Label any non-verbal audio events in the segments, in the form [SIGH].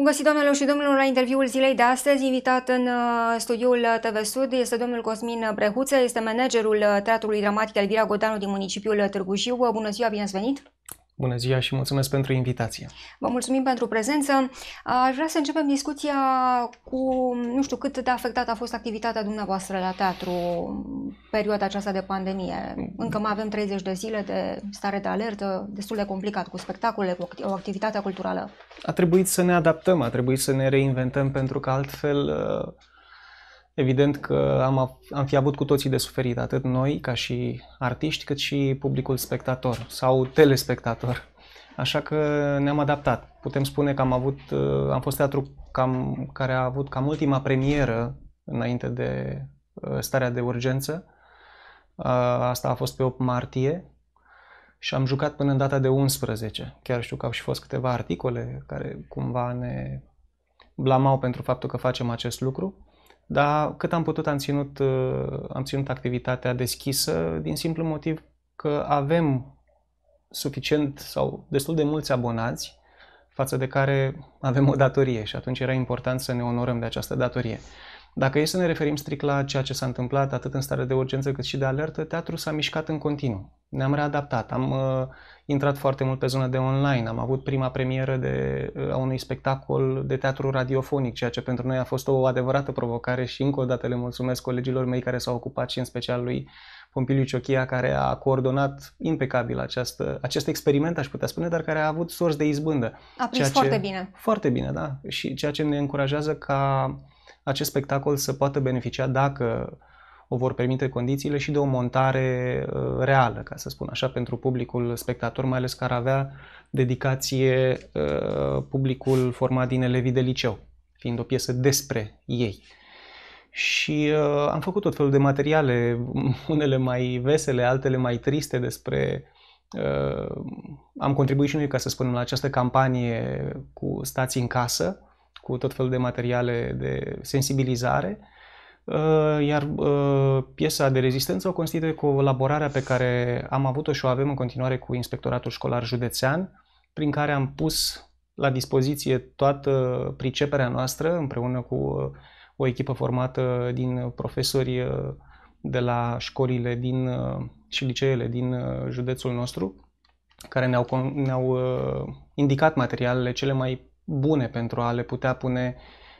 Bun găsit, doamnelor și domnilor, la interviul zilei de astăzi. Invitat în uh, studioul uh, TV Sud este domnul Cosmin Brehuță, este managerul uh, Teatrului Dramatic Elvira Godanu din municipiul Târgu Jiu. Bună ziua, bine ați venit! Bună ziua și mulțumesc pentru invitație. Vă mulțumim pentru prezență. Aș vrea să începem discuția cu, nu știu, cât de afectată a fost activitatea dumneavoastră la teatru perioada aceasta de pandemie. Încă mai avem 30 de zile de stare de alertă, destul de complicat cu spectacole, cu o activitate culturală. A trebuit să ne adaptăm, a trebuit să ne reinventăm pentru că altfel uh Evident că am, am fi avut cu toții de suferit, atât noi ca și artiști, cât și publicul spectator sau telespectator. Așa că ne-am adaptat. Putem spune că am avut, uh, am fost teatru cam, care a avut cam ultima premieră înainte de uh, starea de urgență. Uh, asta a fost pe 8 martie și am jucat până în data de 11. Chiar știu că au și fost câteva articole care cumva ne blamau pentru faptul că facem acest lucru. Dar cât am putut am ținut, uh, am ținut activitatea deschisă din simplu motiv că avem suficient sau destul de mulți abonați față de care avem o datorie și atunci era important să ne onorăm de această datorie. Dacă e să ne referim strict la ceea ce s-a întâmplat atât în stare de urgență cât și de alertă, teatrul s-a mișcat în continuu. Ne-am readaptat, am uh, intrat foarte mult pe zona de online, am avut prima premieră de, uh, a unui spectacol de teatru radiofonic, ceea ce pentru noi a fost o adevărată provocare și încă o dată le mulțumesc colegilor mei care s-au ocupat și în special lui Pompiliu Ciochia, care a coordonat impecabil această, acest experiment, aș putea spune, dar care a avut sorți de izbândă. A prins ceea foarte ce, bine. Foarte bine, da. Și ceea ce ne încurajează ca acest spectacol să poată beneficia dacă o vor permite condițiile și de o montare uh, reală, ca să spun așa, pentru publicul spectator, mai ales care avea dedicație uh, publicul format din elevii de liceu, fiind o piesă despre ei. Și uh, am făcut tot felul de materiale, [LAUGHS] unele mai vesele, altele mai triste despre... Uh, am contribuit și noi, ca să spunem, la această campanie cu stați în casă, cu tot felul de materiale de sensibilizare, uh, iar uh, piesa de rezistență o constituie colaborarea pe care am avut-o și o avem în continuare cu Inspectoratul Școlar Județean, prin care am pus la dispoziție toată priceperea noastră împreună cu uh, o echipă formată din profesori de la școlile din, și liceele din județul nostru, care ne-au, ne-au indicat materialele cele mai bune pentru a le putea pune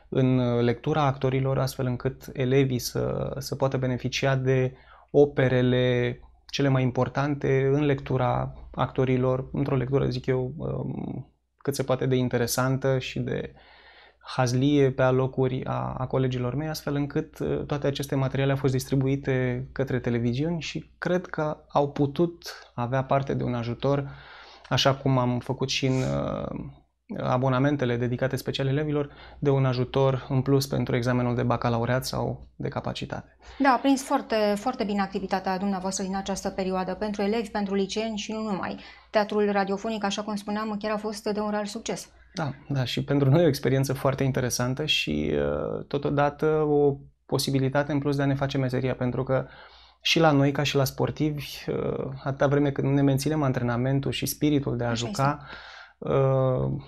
în uh, lectura actorilor, astfel încât elevii să, să poată beneficia de operele cele mai importante în lectura actorilor, într-o lectură, zic eu, um, cât se poate de interesantă și de hazlie pe alocuri a, a colegilor mei, astfel încât uh, toate aceste materiale au fost distribuite către televiziuni și cred că au putut avea parte de un ajutor, așa cum am făcut și în uh, abonamentele dedicate special elevilor de un ajutor în plus pentru examenul de bacalaureat sau de capacitate. Da, a prins foarte, foarte bine activitatea dumneavoastră din această perioadă pentru elevi, pentru liceeni și nu numai. Teatrul radiofonic, așa cum spuneam, chiar a fost de un real succes. Da, da, și pentru noi o experiență foarte interesantă și uh, totodată o posibilitate în plus de a ne face meseria, pentru că și la noi, ca și la sportivi, uh, atâta vreme când ne menținem antrenamentul și spiritul de a așa juca, este. Uh,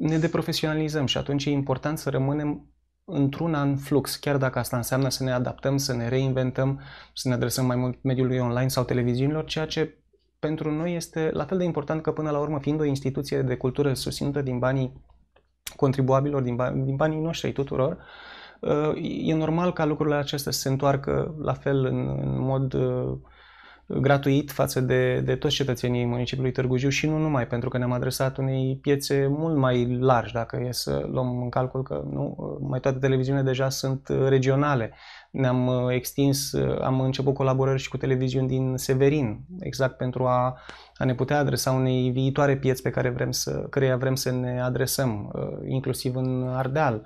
ne deprofesionalizăm și atunci e important să rămânem într un an flux, chiar dacă asta înseamnă să ne adaptăm, să ne reinventăm, să ne adresăm mai mult mediului online sau televiziunilor, ceea ce pentru noi este la fel de important că până la urmă, fiind o instituție de cultură susținută din banii contribuabilor, din, bani, din banii noștri tuturor, ă, e normal ca lucrurile acestea să se întoarcă la fel în, în mod uh, gratuit față de, de toți cetățenii municipiului Târgu Jiu și nu numai, pentru că ne-am adresat unei piețe mult mai largi, dacă e să luăm în calcul că nu, mai toate televiziunile deja sunt regionale. Ne-am uh, extins, uh, am început colaborări și cu televiziuni din Severin, exact pentru a, a ne putea adresa unei viitoare pieți pe care vrem să, căreia vrem să ne adresăm, uh, inclusiv în Ardeal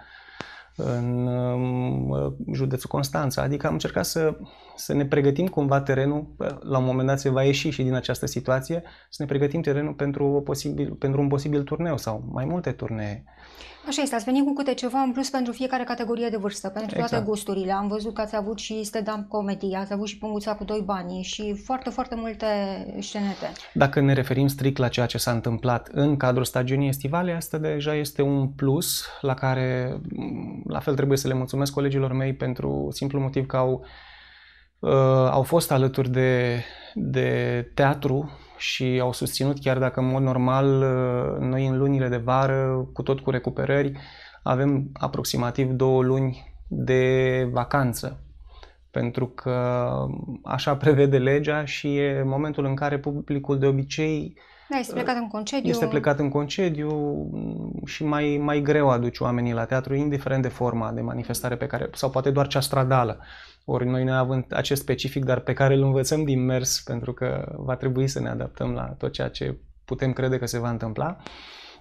în um, județul Constanța. Adică am încercat să, să ne pregătim cumva terenul, la un moment dat se va ieși și din această situație, să ne pregătim terenul pentru, o posibil, pentru un posibil turneu sau mai multe turnee. Așa este, ați venit cu câte ceva în plus pentru fiecare categorie de vârstă, pentru exact. toate gusturile. Am văzut că ați avut și stand-up comedy, ați avut și punguța cu doi bani și foarte, foarte multe scenete. Dacă ne referim strict la ceea ce s-a întâmplat în cadrul stagiunii estivale, asta deja este un plus la care la fel trebuie să le mulțumesc colegilor mei pentru simplu motiv că au Uh, au fost alături de, de teatru și au susținut, chiar dacă în mod normal uh, noi în lunile de vară, cu tot cu recuperări, avem aproximativ două luni de vacanță. Pentru că uh, așa [LAUGHS] prevede legea și e momentul în care publicul de obicei da, este plecat în concediu. Este plecat în concediu și mai, mai greu aduci oamenii la teatru, indiferent de forma de manifestare pe care, sau poate doar cea stradală. Ori noi ne avem acest specific, dar pe care îl învățăm din mers, pentru că va trebui să ne adaptăm la tot ceea ce putem crede că se va întâmpla.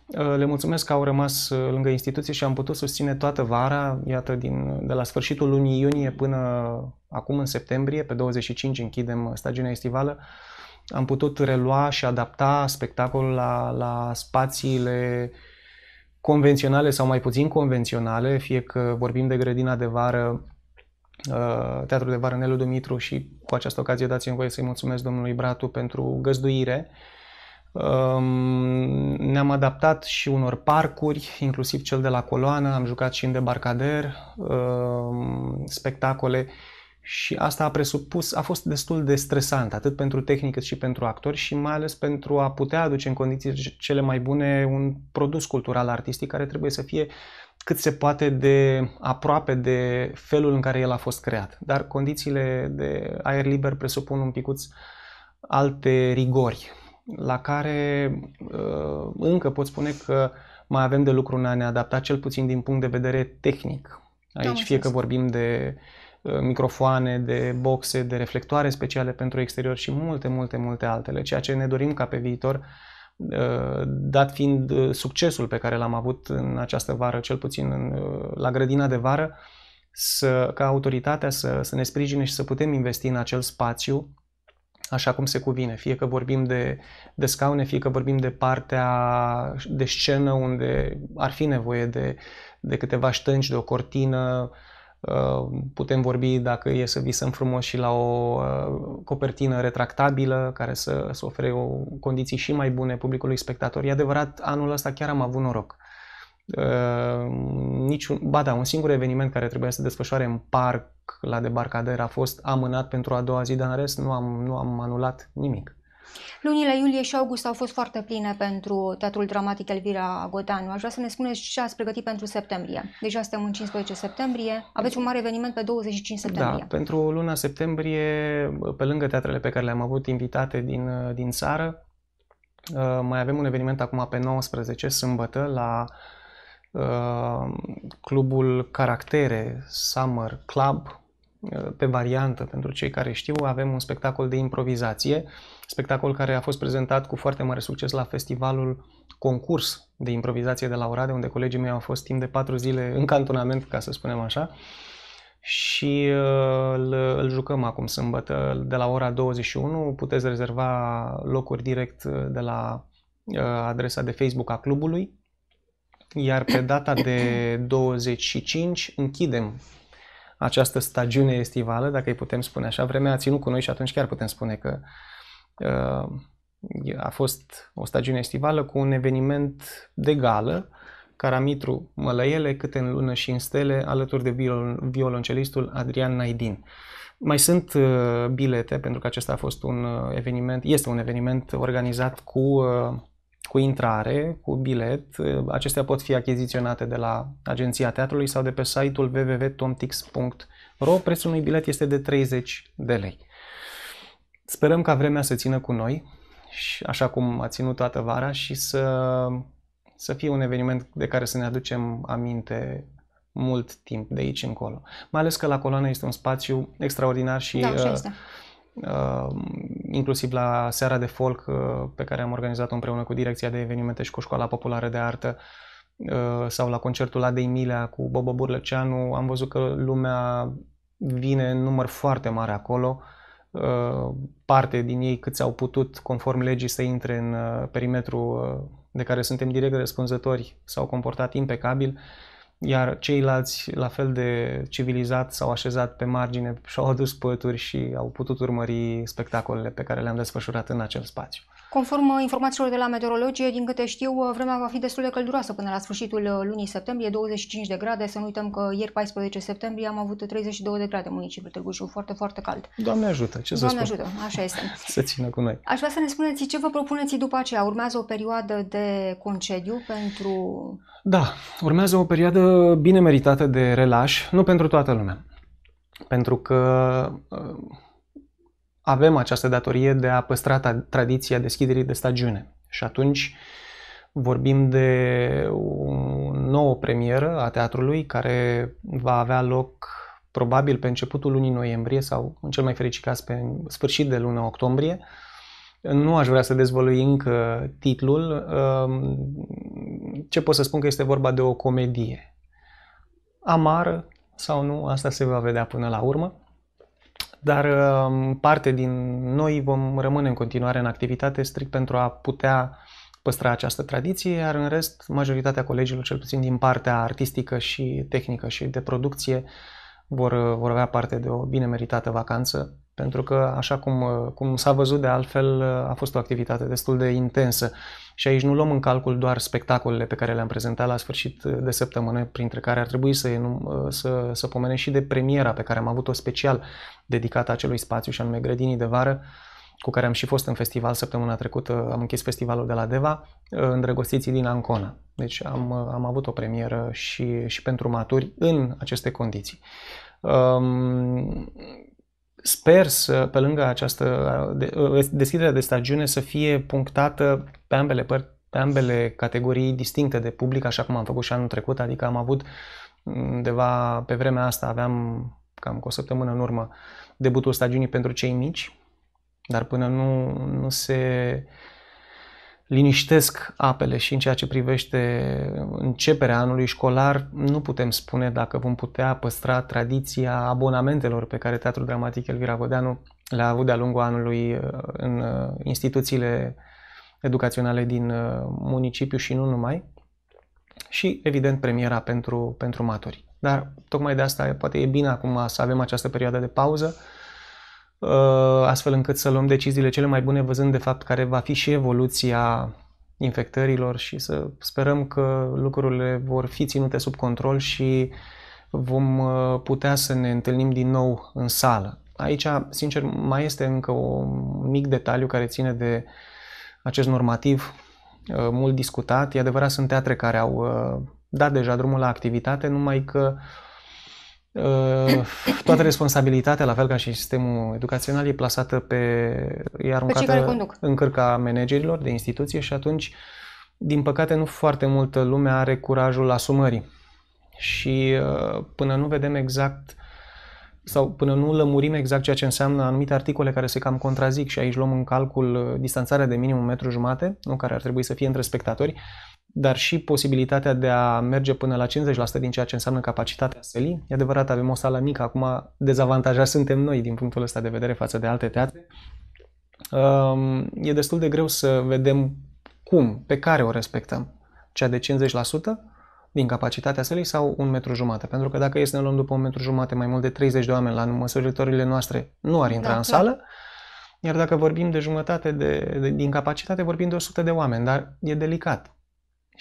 Uh, le mulțumesc că au rămas uh, lângă instituție și am putut susține toată vara, iată, din, de la sfârșitul lunii iunie până acum în septembrie, pe 25 închidem stagiunea estivală, am putut relua și adapta spectacolul la, la spațiile convenționale sau mai puțin convenționale, fie că vorbim de grădina de vară, uh, Teatrul de Vară Nelu Dumitru și cu această ocazie dați-mi voie să-i mulțumesc domnului Bratu pentru găzduire. Um, ne-am adaptat și unor parcuri, inclusiv cel de la Coloană, am jucat și în debarcader, um, spectacole și asta a presupus, a fost destul de stresant, atât pentru tehnică cât și pentru actori și mai ales pentru a putea aduce în condiții cele mai bune un produs cultural artistic care trebuie să fie cât se poate de aproape de felul în care el a fost creat. Dar condițiile de aer liber presupun un picuț alte rigori, la care uh, încă pot spune că mai avem de lucru în a ne adapta, cel puțin din punct de vedere tehnic. Aici, fie că vorbim de uh, Uh, microfoane, de boxe, de reflectoare speciale pentru exterior și multe, multe, multe altele, ceea ce ne dorim ca pe viitor, uh, dat fiind uh, succesul pe care l-am avut în această vară, cel puțin în, la grădina de vară, să, ca autoritatea să, să ne sprijine și să putem investi în acel spațiu așa cum se cuvine, fie că vorbim de, de scaune, fie că vorbim de partea de scenă unde ar fi nevoie de, de câteva ștânci, de o cortină, uh, Uh, putem vorbi, dacă e să visăm frumos, și la o uh, copertină retractabilă care să, să ofere o condiții și mai bune publicului spectator. E adevărat, anul ăsta chiar am avut noroc. Uh, niciun, ba da, un singur eveniment care trebuia să se desfășoare în parc la debarcader a fost amânat pentru a doua zi, dar în rest nu am, nu am anulat nimic. Lunile iulie și august au fost foarte pline pentru Teatrul Dramatic Elvira Godanu. Aș vrea să ne spuneți ce ați pregătit pentru septembrie. Deja suntem în 15 septembrie. Aveți un mare eveniment pe 25 da, septembrie. Da, pentru luna septembrie, pe lângă teatrele pe care le-am avut invitate din, din țară, uh, mai avem un eveniment acum pe 19, sâmbătă, la uh, clubul Caractere Summer Club, pe variantă, pentru cei care știu, avem un spectacol de improvizație, spectacol care a fost prezentat cu foarte mare succes la festivalul concurs de improvizație de la Oradea, unde colegii mei au fost timp de patru zile în cantonament, ca să spunem așa, și uh, îl, îl jucăm acum sâmbătă de la ora 21. Puteți rezerva locuri direct uh, de la uh, adresa de Facebook a clubului, iar pe data de 25 închidem această stagiune estivală, dacă îi putem spune așa, vremea a ținut cu noi și atunci chiar putem spune că uh, a fost o stagiune estivală cu un eveniment de gală, Caramitru Mălăiele, câte în lună și în stele, alături de violoncelistul Adrian Naidin. Mai sunt uh, bilete, pentru că acesta a fost un uh, eveniment, este un eveniment organizat cu cu intrare, cu bilet. Ă, acestea pot fi achiziționate de la agenția teatrului sau de pe site-ul www.tomtix.ro. Prețul unui bilet este de 30 de lei. Sperăm ca vremea să țină cu noi, așa cum a ținut toată vara și să, să fie un eveniment de care să ne aducem aminte mult timp de aici încolo. Mai ales că la coloană este un spațiu extraordinar și da, și Uh, inclusiv la seara de folk uh, pe care am organizat-o împreună cu direcția de evenimente și cu Școala Populară de Artă uh, sau la concertul Adei Milea cu Bobo Burlăceanu, am văzut că lumea vine în număr foarte mare acolo. Parte din ei câți au putut, conform legii, să intre în perimetru de care suntem direct răspunzători, s-au comportat impecabil. Uh, iar ceilalți, la fel de civilizat, s-au așezat pe margine și au adus pături și au putut urmări spectacolele pe care le-am desfășurat în acel spațiu. Conform informațiilor de la meteorologie, din câte știu, vremea va fi destul de călduroasă până la sfârșitul lunii septembrie, 25 de grade. Să nu uităm că ieri, 14 septembrie, am avut 32 de grade în municipiul Târgu Jiu, foarte, foarte cald. Doamne ajută, ce Doamne să spun? ajută, așa este. să [LAUGHS] țină cu noi. Aș vrea să ne spuneți ce vă propuneți după aceea. Urmează o perioadă de concediu pentru... Da, urmează o perioadă bine meritată de relaș, nu pentru toată lumea. Pentru că uh, avem această datorie de a păstra tradiția deschiderii de stagiune. Și atunci vorbim de o nouă premieră a teatrului care va avea loc probabil pe începutul lunii noiembrie sau în cel mai fericit caz pe sfârșit de luna octombrie. Nu aș vrea să dezvălui încă titlul. Ehm, ce pot să spun că este vorba de o comedie. Amară sau nu, asta se va vedea până la urmă dar um, parte din noi vom rămâne în continuare în activitate strict pentru a putea păstra această tradiție, iar în rest, majoritatea colegilor, cel puțin din partea artistică și tehnică și de producție, vor, uh, vor avea parte de o bine meritată vacanță pentru că, așa cum, uh, cum s-a văzut de altfel, uh, a fost o activitate destul de intensă. Și aici nu luăm în calcul doar spectacolele pe care le-am prezentat la sfârșit uh, de săptămână, printre care ar trebui să, să, să pomenesc și de premiera pe care am avut-o special dedicată acelui spațiu și anume Grădinii de Vară, cu care am și fost în festival săptămâna trecută, am închis festivalul de la Deva, Îndrăgostiții din Ancona. Deci am, am avut o premieră și, și pentru maturi în aceste condiții. Um, Sper să, pe lângă această deschidere de stagiune, să fie punctată pe ambele, pe ambele categorii distincte de public, așa cum am făcut și anul trecut, adică am avut undeva pe vremea asta, aveam cam cu o săptămână în urmă, debutul stagiunii pentru cei mici, dar până nu, nu se liniștesc apele și în ceea ce privește începerea anului școlar, nu putem spune dacă vom putea păstra tradiția abonamentelor pe care Teatrul Dramatic Elvira Vodeanu le-a avut de-a lungul anului uh, în uh, instituțiile educaționale din uh, municipiu și nu numai. Și, evident, premiera pentru, pentru maturi. Dar tocmai de asta poate e bine acum să avem această perioadă de pauză, Uh, astfel încât să luăm deciziile cele mai bune, văzând de fapt care va fi și evoluția infectărilor și să sperăm că lucrurile vor fi ținute sub control și vom uh, putea să ne întâlnim din nou în sală. Aici, sincer, mai este încă un mic detaliu care ține de acest normativ uh, mult discutat. E adevărat, sunt teatre care au dat deja drumul la activitate, numai că uh, Ă, toată responsabilitatea, la fel ca și sistemul educațional, e plasată pe, e aruncată pe în cărca managerilor de instituție și atunci, din păcate, nu foarte multă lume are curajul asumării. Și ă, până nu vedem exact sau până nu lămurim exact ceea ce înseamnă anumite articole care se cam contrazic și aici luăm în calcul distanțarea de minim un metru jumate, nu, care ar trebui să fie între spectatori, dar și posibilitatea de a merge până la 50% din ceea ce înseamnă capacitatea sălii. E adevărat, avem o sală mică, acum dezavantajați suntem noi din punctul ăsta de vedere față de alte teatre. Um, e destul de greu să vedem cum, pe care o respectăm, cea de 50% din capacitatea sălii sau un metru jumate. Pentru că dacă este ne luăm după un metru jumate mai mult de 30 de oameni la măsurătorile noastre, nu ar da, intra da, în sală. Iar dacă vorbim de jumătate de, de, din capacitate, vorbim de 100 de oameni, dar e delicat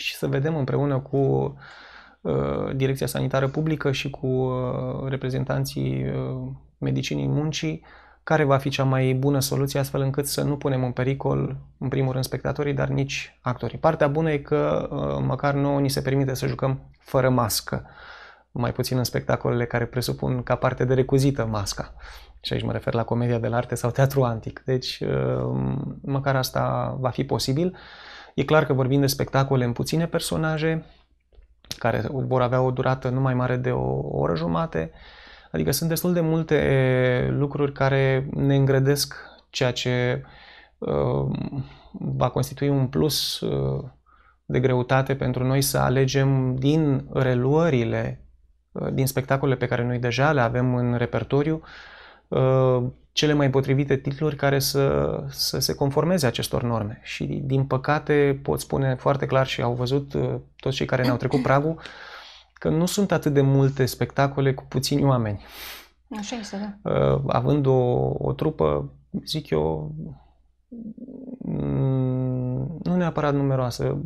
și să vedem împreună cu uh, Direcția Sanitară Publică și cu uh, reprezentanții uh, medicinii muncii care va fi cea mai bună soluție astfel încât să nu punem în pericol, în primul rând, spectatorii, dar nici actorii. Partea bună e că măcar nouă ni se permite să jucăm fără mască, mai puțin în spectacolele care presupun ca parte de recuzită masca. Și aici mă refer la comedia de la arte sau teatru antic. Deci, măcar asta va fi posibil. E clar că vorbim de spectacole în puține personaje, care vor avea o durată nu mai mare de o oră jumate. Adică sunt destul de multe lucruri care ne îngrădesc ceea ce va constitui un plus de greutate pentru noi să alegem din reluările, din spectacolele pe care noi deja le avem în repertoriu, cele mai potrivite titluri care să, să se conformeze acestor norme. Și, din păcate, pot spune foarte clar și au văzut uh, toți cei care ne-au trecut [COUGHS] pragul, că nu sunt atât de multe spectacole cu puțini oameni. Așa este, da. Uh, având o, o trupă, zic eu, mm, nu neapărat numeroasă,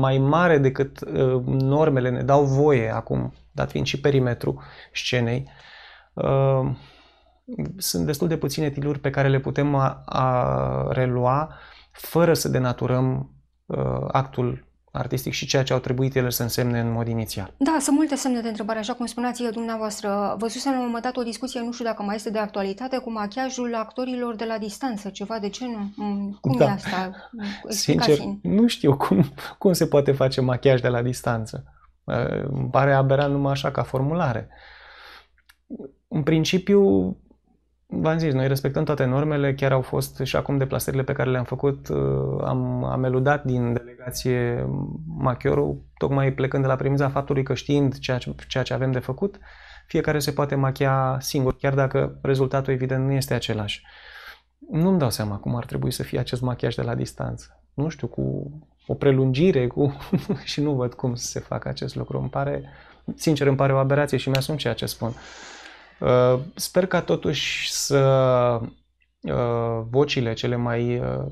mai mare decât uh, normele ne dau voie acum, dat fiind și perimetrul scenei, uh, sunt destul de puține titluri pe care le putem a, a relua fără să denaturăm uh, actul artistic și ceea ce au trebuit ele să însemne în mod inițial. Da, sunt multe semne de întrebare, așa cum spuneați eu dumneavoastră. susțin la un moment dat o discuție, nu știu dacă mai este de actualitate, cu machiajul actorilor de la distanță, ceva de genul. Mm, cum da. e asta? Sincer, nu știu cum, cum se poate face machiaj de la distanță. Uh, îmi pare aberant numai așa ca formulare. În principiu, v-am zis, noi respectăm toate normele, chiar au fost și acum deplasările pe care le-am făcut, uh, am, am eludat din delegație Machiorul, tocmai plecând de la primiza faptului că știind ceea ce, ceea ce avem de făcut, fiecare se poate machia singur, chiar dacă rezultatul evident nu este același. Nu-mi dau seama cum ar trebui să fie acest machiaj de la distanță. Nu știu, cu o prelungire, cu... [LAUGHS] și nu văd cum se facă acest lucru. Îmi pare, sincer, îmi pare o aberație și mi-asum ceea ce spun. Uh, sper ca totuși să uh, vocile cele mai uh,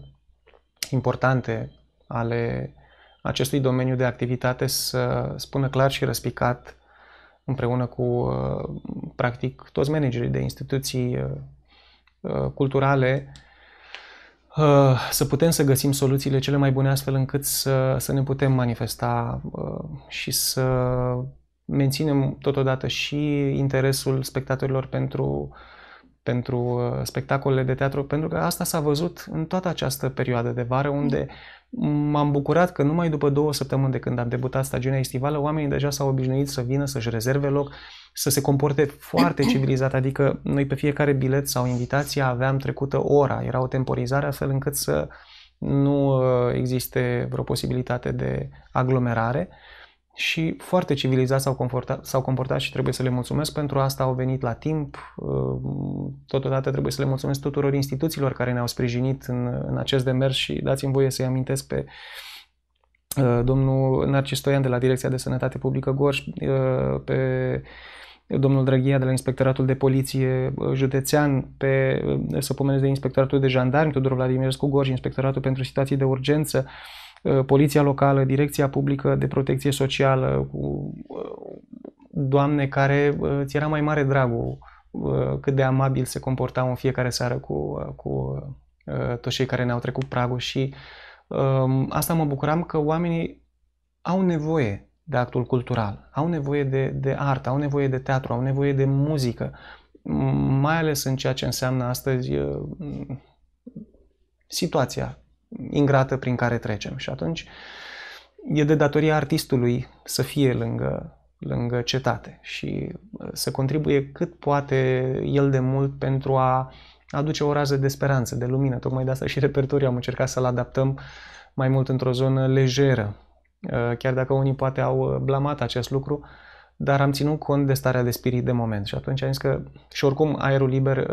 importante ale acestui domeniu de activitate să spună clar și răspicat împreună cu practic toți managerii de instituții culturale să putem să găsim soluțiile cele mai bune astfel încât să, să ne putem manifesta și să menținem totodată și interesul spectatorilor pentru, pentru uh, spectacolele de teatru, pentru că asta s-a văzut în toată această perioadă de vară, unde m-am bucurat că numai după două săptămâni de când am debutat stagiunea estivală, oamenii deja s-au obișnuit să vină, să-și rezerve loc, să se comporte foarte civilizat, adică noi pe fiecare bilet sau invitație aveam trecută ora, era o temporizare astfel încât să nu uh, existe vreo posibilitate de aglomerare și foarte civilizați s-au comportat, s-au comportat și trebuie să le mulțumesc pentru asta, au venit la timp. Ă, totodată trebuie să le mulțumesc tuturor instituțiilor care ne-au sprijinit în, în acest demers și dați-mi voie să-i amintesc pe ă, domnul Narcis Stoian de la Direcția de Sănătate Publică Gorj, ă, pe domnul Drăghia de la Inspectoratul de Poliție Județean, pe, să pomenesc de Inspectoratul de Jandarmi, Tudor Vladimirescu Gorj, Inspectoratul pentru Situații de Urgență, uh, Uh, poliția locală, direcția publică de protecție socială, cu uh, doamne care uh, ți era mai mare dragul cât de amabil se comportau în fiecare seară cu, cu toți cei care ne-au trecut pragul și um, asta mă bucuram că oamenii au nevoie de actul cultural, au nevoie de, de artă, au nevoie de teatru, au nevoie de muzică, mai ales în ceea ce înseamnă astăzi situația ingrată prin care trecem. Și atunci e de datoria artistului să fie lângă, lângă cetate și uh, să contribuie cât poate el de mult pentru a aduce o rază de speranță, de lumină. Tocmai de asta și repertoriul am încercat să-l adaptăm mai mult într-o zonă lejeră. Uh, chiar dacă unii poate au uh, blamat acest lucru, dar am ținut cont de starea de spirit de moment și atunci am zis că și oricum aerul liber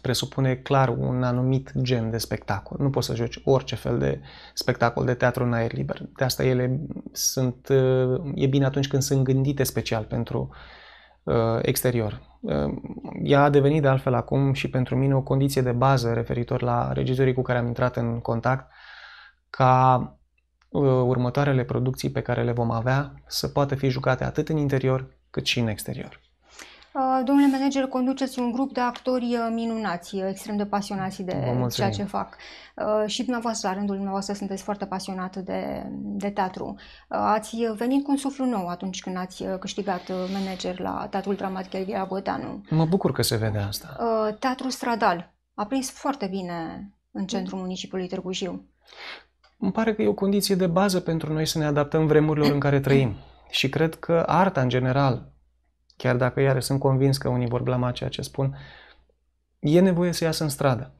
presupune clar un anumit gen de spectacol. Nu poți să joci orice fel de spectacol de teatru în aer liber. De asta ele sunt, uh, e bine atunci când sunt gândite special pentru uh, exterior. Uh, ea a devenit de altfel acum și pentru mine o condiție de bază referitor la regizorii cu care am intrat în contact ca următoarele producții pe care le vom avea să poată fi jucate atât în interior cât și în exterior. Uh, domnule manager, conduceți un grup de actori uh, minunați, uh, extrem de pasionați de ceea ce fac. Și dumneavoastră, la rândul dumneavoastră, sunteți foarte pasionat de, de teatru. Ați venit cu un suflu nou atunci când ați câștigat manager la Teatrul Dramatic Elvira Bădanu. Mă bucur că se vede asta. Teatrul Stradal a prins foarte bine în centrul municipiului Târgu Jiu. Îmi pare că e o condiție de bază pentru noi să ne adaptăm vremurilor în care trăim. [CLEARS THROAT] Și cred că arta, în general, chiar dacă iară sunt convins că unii vor blama ceea ce spun, e nevoie să iasă în stradă.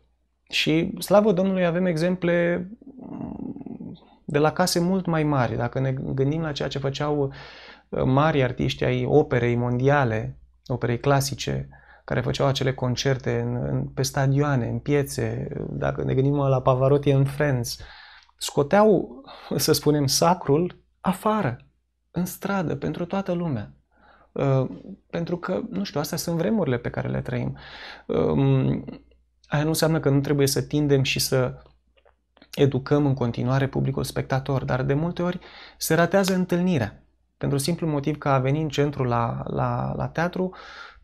Și slavă Domnului avem exemple mm, de la case mult mai mari. Dacă ne gândim la ceea ce făceau uh, mari artiști ai operei mondiale, operei clasice, care făceau acele concerte în, în, pe stadioane, în piețe, dacă ne gândim la Pavarotti în Friends, scoteau, să spunem, sacrul afară, în stradă, pentru toată lumea. Uh, pentru că, nu știu, astea sunt vremurile pe care le trăim. Um, aia nu înseamnă că nu trebuie să tindem și să educăm în continuare publicul spectator, dar de multe ori se ratează întâlnirea. Pentru simplu motiv că a veni în centru la, la, la teatru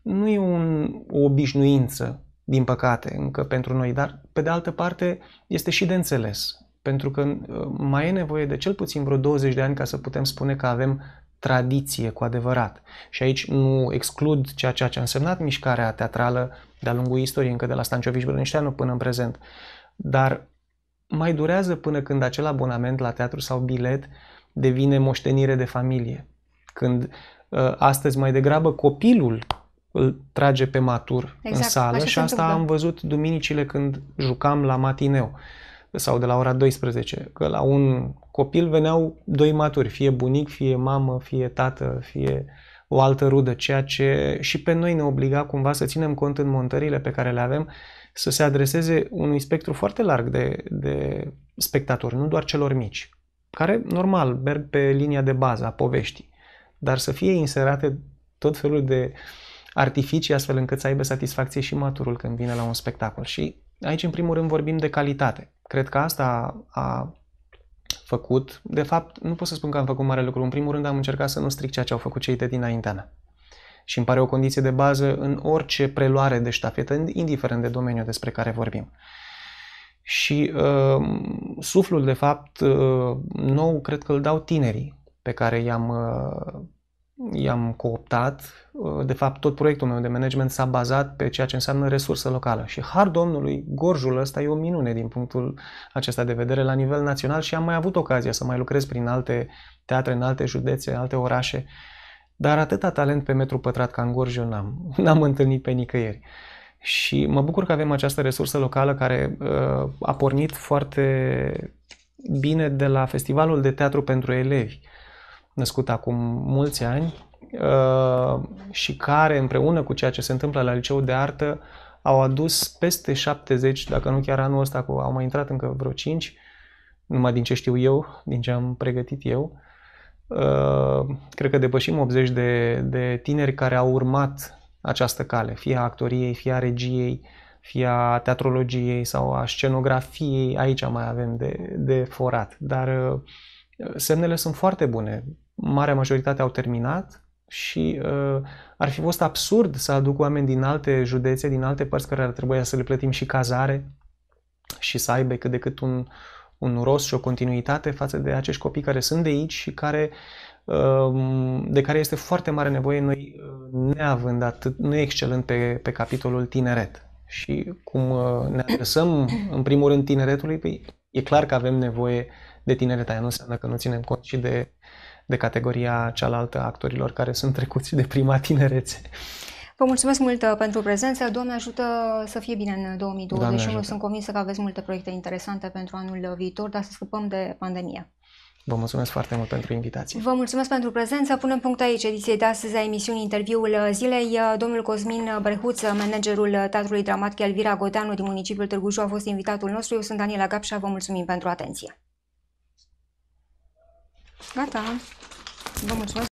nu e un, o obișnuință, din păcate, încă pentru noi, dar pe de altă parte este și de înțeles. Pentru că uh, mai e nevoie de cel puțin vreo 20 de ani ca să putem spune că avem tradiție cu adevărat. Și aici nu exclud ceea, ce a însemnat mișcarea teatrală de-a lungul istoriei, încă de la Stancioviș Brânșteanu până în prezent. Dar mai durează până când acel abonament la teatru sau bilet devine moștenire de familie. Când ă, astăzi mai degrabă copilul îl trage pe matur exact, în sală și asta întâmplă. am văzut duminicile când jucam la matineu sau de la ora 12, că la un copil veneau doi maturi, fie bunic, fie mamă, fie tată, fie o altă rudă, ceea ce și pe noi ne obliga cumva să ținem cont în montările pe care le avem, să se adreseze unui spectru foarte larg de, de spectatori, nu doar celor mici, care, normal, merg pe linia de bază a poveștii, dar să fie inserate tot felul de artificii astfel încât să aibă satisfacție și maturul când vine la un spectacol. Și aici, în primul rând, vorbim de calitate. Cred că asta a făcut, de fapt, nu pot să spun că am făcut mare lucru. În primul rând am încercat să nu stric ceea ce au făcut cei de dinaintea mea. Și îmi pare o condiție de bază în orice preluare de ștafetă, indiferent de domeniul despre care vorbim. Și uh, suflul, de fapt, uh, nou, cred că îl dau tinerii pe care i-am uh, i-am cooptat. Uh, de fapt, tot proiectul meu de management s-a bazat pe ceea ce înseamnă resursă locală. Și har domnului, gorjul ăsta e o minune din punctul acesta de vedere la nivel național și am mai avut ocazia să mai lucrez prin alte teatre, în alte județe, în alte orașe. Dar atâta talent pe metru pătrat ca în gorj eu n-am. [LAUGHS] N-am întâlnit pe nicăieri. Și mă bucur că avem această resursă locală care uh, a pornit foarte bine de la Festivalul de Teatru pentru Elevi. Uh, născut acum mulți ani uh, și care, împreună cu ceea ce se întâmplă la liceu de artă, au adus peste 70, dacă nu chiar anul ăsta, au mai intrat încă vreo 5, numai din ce știu eu, din ce am pregătit eu. Uh, cred că depășim 80 de, de tineri care au urmat această cale, fie a actoriei, fie a regiei, fie a teatrologiei sau a scenografiei, aici mai avem de, de forat. Dar uh, semnele sunt foarte bune marea majoritate au terminat și uh, ar fi fost absurd să aduc oameni din alte județe, din alte părți care ar trebui să le plătim și cazare și să aibă cât de cât un, un rost și o continuitate față de acești copii care sunt de aici și care um, de care este foarte mare nevoie noi uh, neavând atât, nu excelând pe, pe capitolul tineret. Și cum uh, ne adresăm în primul rând tineretului, păi e clar că avem nevoie de tineret, aia nu înseamnă că nu ținem cont și de de categoria cealaltă a actorilor care sunt trecuți de prima tinerețe. Vă mulțumesc mult uh, pentru prezență. Doamne ajută să fie bine în 2021. Sunt convinsă că aveți multe proiecte interesante pentru anul uh, viitor, dar să scăpăm de pandemie. Vă mulțumesc foarte mult pentru invitație. Vă mulțumesc pentru prezență. Punem punct aici ediției de astăzi a emisiunii Interviul uh, Zilei. Domnul Cosmin Brehuță, managerul Teatrului Dramatic Elvira Godeanu din municipiul Târgu Jiu, a fost invitatul nostru. Eu sunt Daniela Gapșa. Vă mulțumim pentru atenție. Gata. Vamos a